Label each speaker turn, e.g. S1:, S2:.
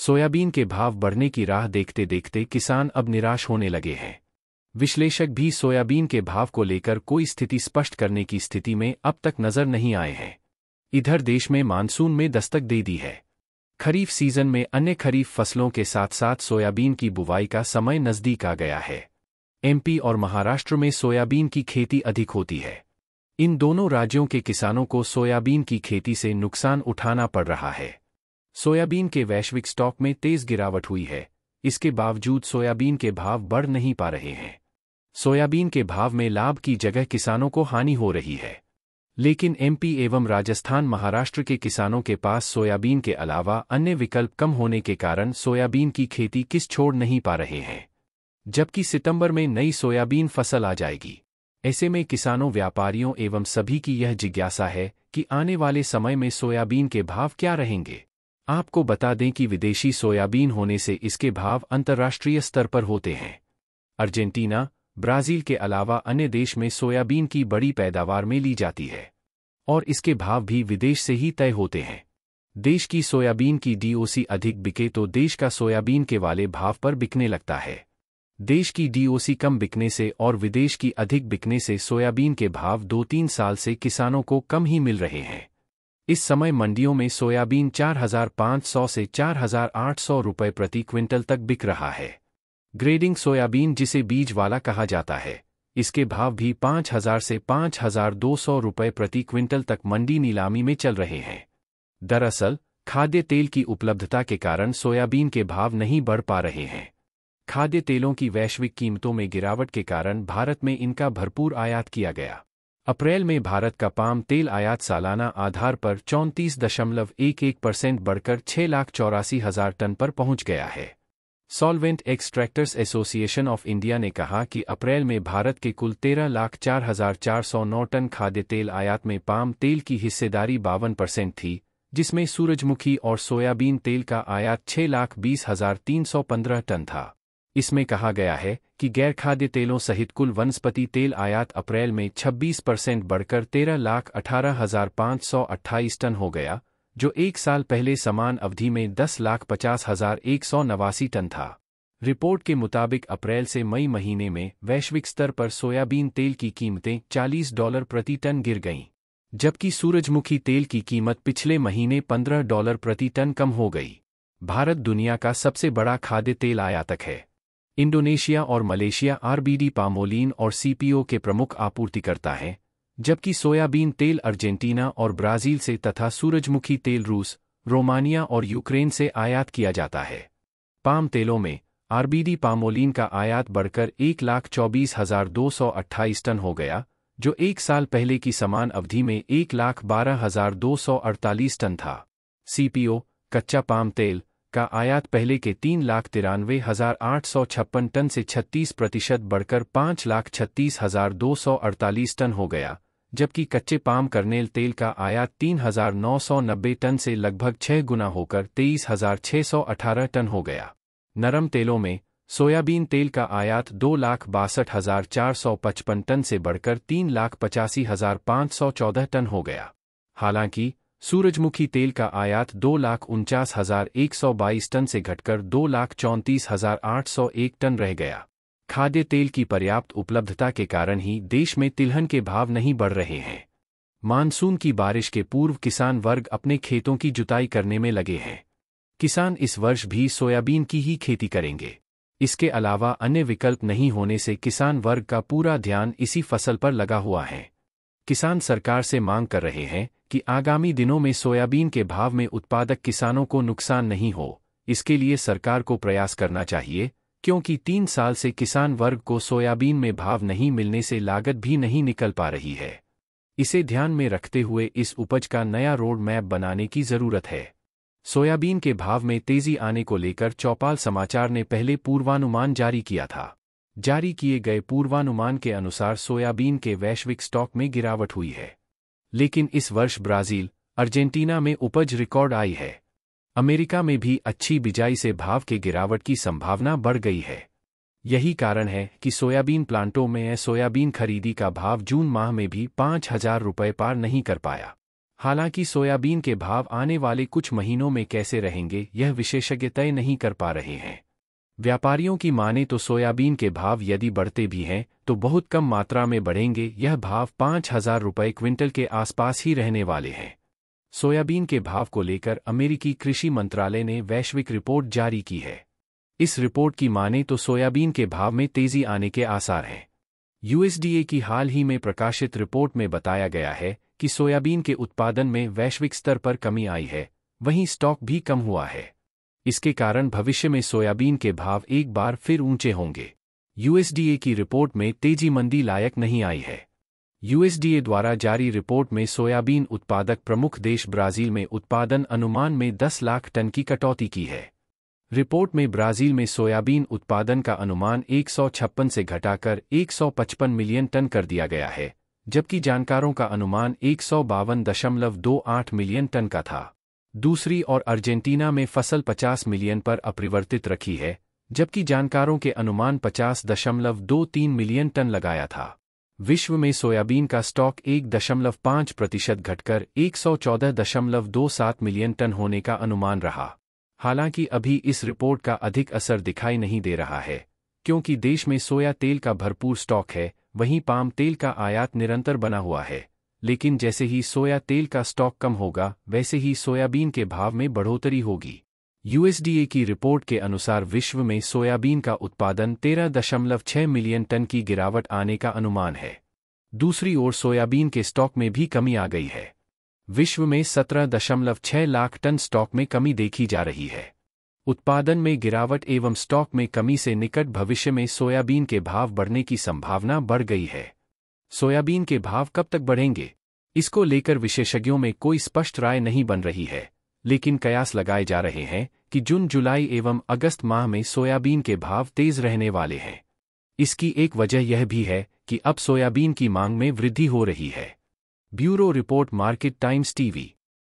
S1: soybean के भाव बढ़ने की राह देखते देखते किसान अब निराश होने लगे हैं विश्लेषक भी सोयाबीन के भाव को लेकर कोई स्थिति स्पष्ट करने की स्थिति में अब तक नजर नहीं आए हैं इधर देश में मानसून में दस्तक दे दी है खरीफ सीजन में अन्य खरीफ फसलों के साथ साथ सोयाबीन की बुवाई का समय नजदीक आ गया है एमपी और महाराष्ट्र में सोयाबीन की खेती अधिक होती है इन दोनों राज्यों के किसानों को सोयाबीन की खेती से नुकसान उठाना पड़ रहा है सोयाबीन के वैश्विक स्टॉक में तेज गिरावट हुई है इसके बावजूद सोयाबीन के भाव बढ़ नहीं पा रहे हैं सोयाबीन के भाव में लाभ की जगह किसानों को हानि हो रही है लेकिन एमपी एवं राजस्थान महाराष्ट्र के किसानों के पास सोयाबीन के अलावा अन्य विकल्प कम होने के कारण सोयाबीन की खेती किस छोड़ नहीं पा रहे हैं जबकि सितंबर में नई सोयाबीन फसल आ जाएगी ऐसे में किसानों व्यापारियों एवं सभी की यह जिज्ञासा है कि आने वाले समय में सोयाबीन के भाव क्या रहेंगे आपको बता दें कि विदेशी सोयाबीन होने से इसके भाव अंतर्राष्ट्रीय स्तर पर होते हैं अर्जेंटीना ब्राज़ील के अलावा अन्य देश में सोयाबीन की बड़ी पैदावार में ली जाती है और इसके भाव भी विदेश से ही तय होते हैं देश की सोयाबीन की डीओसी अधिक बिके तो देश का सोयाबीन के वाले भाव पर बिकने लगता है देश की डीओसी कम बिकने से और विदेश की अधिक बिकने से सोयाबीन के भाव दो तीन साल से किसानों को कम ही मिल रहे हैं इस समय मंडियों में सोयाबीन 4,500 से 4,800 रुपये प्रति क्विंटल तक बिक रहा है ग्रेडिंग सोयाबीन जिसे बीज वाला कहा जाता है इसके भाव भी 5,000 से 5,200 रुपये प्रति क्विंटल तक मंडी नीलामी में चल रहे हैं दरअसल खाद्य तेल की उपलब्धता के कारण सोयाबीन के भाव नहीं बढ़ पा रहे हैं खाद्य तेलों की वैश्विक कीमतों में गिरावट के कारण भारत में इनका भरपूर आयात किया गया अप्रैल में भारत का पाम तेल आयात सालाना आधार पर चौंतीस दशमलव एक एक परसेंट बढ़कर छह लाख चौरासी हजार टन पर पहुंच गया है solvent extractors association of India ने कहा कि अप्रैल में भारत के कुल तेरह लाख चार हजार चार सौ नौ टन खाद्य तेल आयात में पाम तेल की हिस्सेदारी बावन परसेंट थी जिसमें सूरजमुखी और सोयाबीन तेल का आयात छह लाख बीस हजार तीन सौ पंद्रह टन था इसमें कहा गया है कि गैर खाद्य तेलों सहित कुल वनस्पति तेल आयात अप्रैल में 26 परसेंट बढ़कर तेरह लाख अठारह हजार पाँच सौ अट्ठाईस टन हो गया जो एक साल पहले समान अवधि में दस लाख पचास हजार एक सौ नवासी टन था रिपोर्ट के मुताबिक अप्रैल से मई महीने में वैश्विक स्तर पर सोयाबीन तेल की कीमतें 40 डॉलर प्रति टन गिर गईं जबकि सूरजमुखी तेल की कीमत पिछले महीने 15 डॉलर प्रति टन कम हो गई भारत दुनिया का सबसे बड़ा खाद्य तेल आयातक है इंडोनेशिया और मलेशिया आरबीडी पामोलिन और सीपीओ के प्रमुख आपूर्तिकर्ता हैं जबकि सोयाबीन तेल अर्जेंटीना और ब्राज़ील से तथा सूरजमुखी तेल रूस रोमानिया और यूक्रेन से आयात किया जाता है पाम तेलों में आरबीडी पामोलिन का आयात बढ़कर एक लाख चौबीस हजार दो सौ अट्ठाईस टन हो गया जो एक साल पहले की समान अवधि में एक लाख बारह हजार दो सौ अड़तालीस टन था सीपीओ कच्चा पाम तेल का आयात पहले के तीन लाख तिरानवे हजार आठ सौ छप्पन टन से 36 प्रतिशत बढ़कर पाँच लाख छत्तीस हजार दो सौ अड़तालीस टन हो गया जबकि कच्चे पाम करनेल तेल का आयात तीन हजार नौ सौ नब्बे टन से लगभग छह गुना होकर तेईस हजार छह सौ अठारह टन हो गया नरम तेलों में सोयाबीन तेल का आयात दो लाख बासठ हजार चार सौ पचपन टन से बढ़कर तीन लाख पचासी हजार पाँच सौ चौदह टन हो गया हालांकि सूरजमुखी तेल का आयात दो लाख उनचास हजार एक सौ बाईस टन से घटकर दो लाख चौंतीस हजार आठ सौ एक टन रह गया खाद्य तेल की पर्याप्त उपलब्धता के कारण ही देश में तिलहन के भाव नहीं बढ़ रहे हैं मानसून की बारिश के पूर्व किसान वर्ग अपने खेतों की जुताई करने में लगे हैं किसान इस वर्ष भी सोयाबीन की ही खेती करेंगे इसके अलावा अन्य विकल्प नहीं होने से किसान वर्ग का पूरा ध्यान इसी फसल पर लगा हुआ है किसान सरकार से मांग कर रहे हैं कि आगामी दिनों में सोयाबीन के भाव में उत्पादक किसानों को नुकसान नहीं हो इसके लिए सरकार को प्रयास करना चाहिए क्योंकि तीन साल से किसान वर्ग को सोयाबीन में भाव नहीं मिलने से लागत भी नहीं निकल पा रही है इसे ध्यान में रखते हुए इस उपज का नया रोड मैप बनाने की जरूरत है सोयाबीन के भाव में तेजी आने को लेकर चौपाल समाचार ने पहले पूर्वानुमान जारी किया था जारी किए गए पूर्वानुमान के अनुसार सोयाबीन के वैश्विक स्टॉक में गिरावट हुई है लेकिन इस वर्ष ब्राजील अर्जेंटीना में उपज रिकॉर्ड आई है अमेरिका में भी अच्छी बिजाई से भाव के गिरावट की संभावना बढ़ गई है यही कारण है कि सोयाबीन प्लांटों में सोयाबीन खरीदी का भाव जून माह में भी पाँच हजार रुपये पार नहीं कर पाया हालांकि सोयाबीन के भाव आने वाले कुछ महीनों में कैसे रहेंगे यह विशेषज्ञ तय नहीं कर पा रहे हैं व्यापारियों की माने तो सोयाबीन के भाव यदि बढ़ते भी हैं तो बहुत कम मात्रा में बढ़ेंगे यह भाव पाँच हजार रुपये क्विंटल के आसपास ही रहने वाले हैं सोयाबीन के भाव को लेकर अमेरिकी कृषि मंत्रालय ने वैश्विक रिपोर्ट जारी की है इस रिपोर्ट की माने तो सोयाबीन के भाव में तेजी आने के आसार हैं यूएसडीए की हाल ही में प्रकाशित रिपोर्ट में बताया गया है कि सोयाबीन के उत्पादन में वैश्विक स्तर पर कमी आई है वहीं स्टॉक भी कम हुआ है इसके कारण भविष्य में सोयाबीन के भाव एक बार फिर ऊंचे होंगे यूएसडीए की रिपोर्ट में तेजी मंदी लायक नहीं आई है यूएसडीए द्वारा जारी रिपोर्ट में सोयाबीन उत्पादक प्रमुख देश ब्राजील में उत्पादन अनुमान में 10 लाख टन की कटौती की है रिपोर्ट में ब्राजील में सोयाबीन उत्पादन का अनुमान एक से घटाकर एक मिलियन टन कर दिया गया है जबकि जानकारों का अनुमान एक मिलियन टन का था दूसरी और अर्जेंटीना में फसल 50 मिलियन पर अपरिवर्तित रखी है जबकि जानकारों के अनुमान पचास दशमलव दो तीन मिलियन टन लगाया था विश्व में सोयाबीन का स्टॉक एक दशमलव पाँच प्रतिशत घटकर एक सौ चौदह दशमलव दो सात मिलियन टन होने का अनुमान रहा हालांकि अभी इस रिपोर्ट का अधिक असर दिखाई नहीं दे रहा है क्योंकि देश में सोया तेल का भरपूर स्टॉक है वहीं पाम तेल का आयात निरंतर बना हुआ है लेकिन जैसे ही सोया तेल का स्टॉक कम होगा वैसे ही सोयाबीन के भाव में बढ़ोतरी होगी यूएसडीए की रिपोर्ट के अनुसार विश्व में सोयाबीन का उत्पादन 13.6 मिलियन टन की गिरावट आने का अनुमान है दूसरी ओर सोयाबीन के स्टॉक में भी कमी आ गई है विश्व में 17.6 लाख टन स्टॉक में कमी देखी जा रही है उत्पादन में गिरावट एवं स्टॉक में कमी से निकट भविष्य में सोयाबीन के भाव बढ़ने की संभावना बढ़ गई है सोयाबीन के भाव कब तक बढ़ेंगे इसको लेकर विशेषज्ञों में कोई स्पष्ट राय नहीं बन रही है लेकिन कयास लगाए जा रहे हैं कि जून जुलाई एवं अगस्त माह में सोयाबीन के भाव तेज रहने वाले हैं इसकी एक वजह यह भी है कि अब सोयाबीन की मांग में वृद्धि हो रही है bureau report market times TV